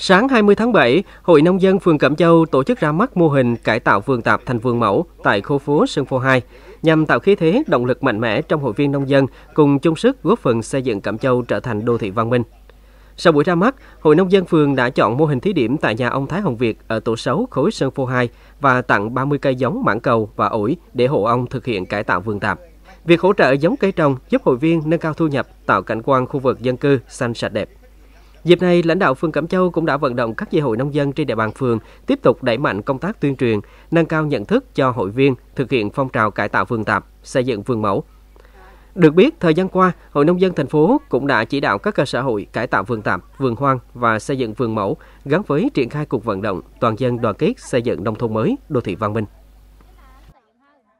Sáng 20 tháng 7, Hội Nông dân phường Cẩm Châu tổ chức ra mắt mô hình cải tạo vườn tạp thành vườn mẫu tại khu phố Sơn Phô 2, nhằm tạo khí thế, động lực mạnh mẽ trong hội viên nông dân cùng chung sức góp phần xây dựng Cẩm Châu trở thành đô thị văn minh. Sau buổi ra mắt, Hội Nông dân phường đã chọn mô hình thí điểm tại nhà ông Thái Hồng Việt ở tổ 6 khối Sơn Phô 2 và tặng 30 cây giống mãng cầu và ổi để hộ ông thực hiện cải tạo vườn tạp. Việc hỗ trợ giống cây trồng giúp hội viên nâng cao thu nhập, tạo cảnh quan khu vực dân cư xanh sạch đẹp. Dịp này, lãnh đạo phường Cẩm Châu cũng đã vận động các chi hội nông dân trên địa bàn phường tiếp tục đẩy mạnh công tác tuyên truyền, nâng cao nhận thức cho hội viên thực hiện phong trào cải tạo vườn tạp, xây dựng vườn mẫu. Được biết, thời gian qua, Hội nông dân thành phố cũng đã chỉ đạo các cơ sở hội cải tạo vườn tạp, vườn hoang và xây dựng vườn mẫu gắn với triển khai cuộc vận động toàn dân đoàn kết xây dựng nông thôn mới, đô thị văn minh.